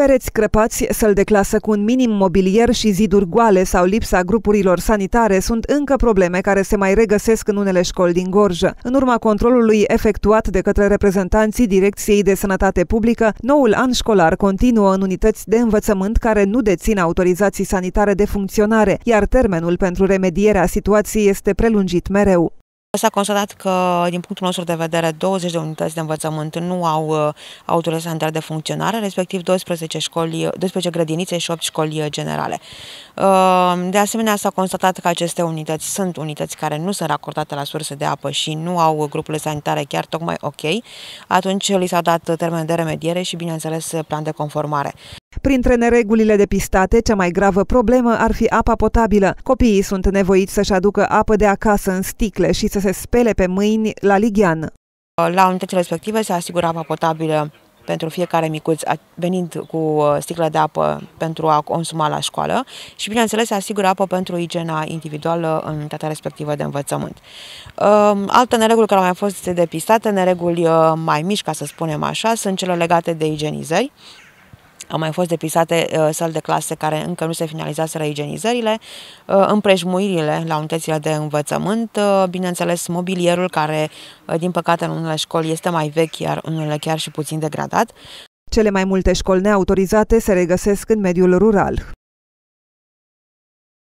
Pereți crăpați, săl de clasă cu un minim mobilier și ziduri goale sau lipsa grupurilor sanitare sunt încă probleme care se mai regăsesc în unele școli din Gorj. În urma controlului efectuat de către reprezentanții Direcției de Sănătate Publică, noul an școlar continuă în unități de învățământ care nu dețin autorizații sanitare de funcționare, iar termenul pentru remedierea situației este prelungit mereu. S-a constatat că, din punctul nostru de vedere, 20 de unități de învățământ nu au uh, autorile standard de funcționare, respectiv 12, școli, 12 grădinițe și 8 școli uh, generale. Uh, de asemenea, s-a constatat că aceste unități sunt unități care nu sunt racordate la surse de apă și nu au grupurile sanitare chiar tocmai ok. Atunci li s-a dat termen de remediere și, bineînțeles, plan de conformare. Printre neregulile depistate, cea mai gravă problemă ar fi apa potabilă. Copiii sunt nevoiți să-și aducă apă de acasă în sticle și să se spele pe mâini la ligian. La unitățile respective se asigură apa potabilă pentru fiecare micuț venind cu uh, sticlă de apă pentru a consuma la școală și, bineînțeles, se asigură apă pentru igiena individuală în unitatea respectivă de învățământ. Um, Alte nereguli care au mai fost depistate, nereguli uh, mai mici, ca să spunem așa, sunt cele legate de igienizări. Au mai fost depisate uh, săli de clase care încă nu se finalizaseră igienizările, uh, împrejmuirile la unitățile de învățământ, uh, bineînțeles mobilierul care, uh, din păcate, în unele școli este mai vechi, iar unele chiar și puțin degradat. Cele mai multe școli neautorizate se regăsesc în mediul rural.